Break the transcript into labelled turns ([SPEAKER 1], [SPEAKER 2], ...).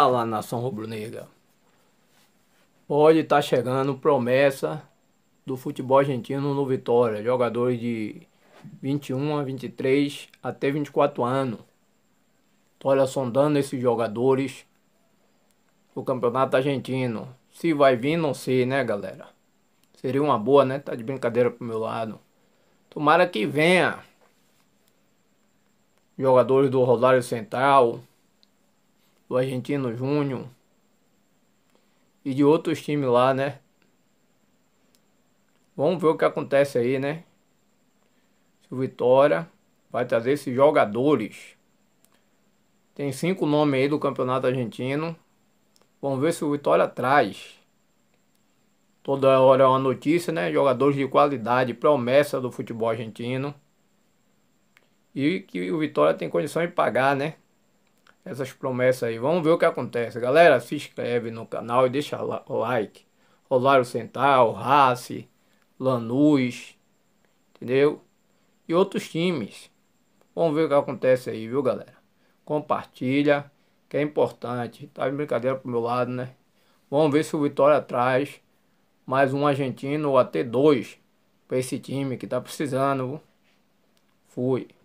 [SPEAKER 1] Fala, nação rubro-negra. Pode estar tá chegando promessa do futebol argentino no Vitória. Jogadores de 21 a 23 até 24 anos. Olha, sondando esses jogadores o campeonato argentino. Se vai vir, não sei, né, galera? Seria uma boa, né? Tá de brincadeira pro meu lado. Tomara que venha. Jogadores do Rosário Central, do Argentino Júnior e de outros times lá, né? Vamos ver o que acontece aí, né? Se o Vitória vai trazer esses jogadores. Tem cinco nomes aí do campeonato argentino. Vamos ver se o Vitória traz. Toda hora é uma notícia, né? Jogadores de qualidade, promessa do futebol argentino. E que o Vitória tem condição de pagar, né? essas promessas aí. Vamos ver o que acontece. Galera, se inscreve no canal e deixa o like. Rosário Central, Race, Lanús, entendeu? E outros times. Vamos ver o que acontece aí, viu, galera? Compartilha, que é importante. Tá de brincadeira pro meu lado, né? Vamos ver se o Vitória traz mais um argentino ou até dois para esse time que tá precisando. Fui.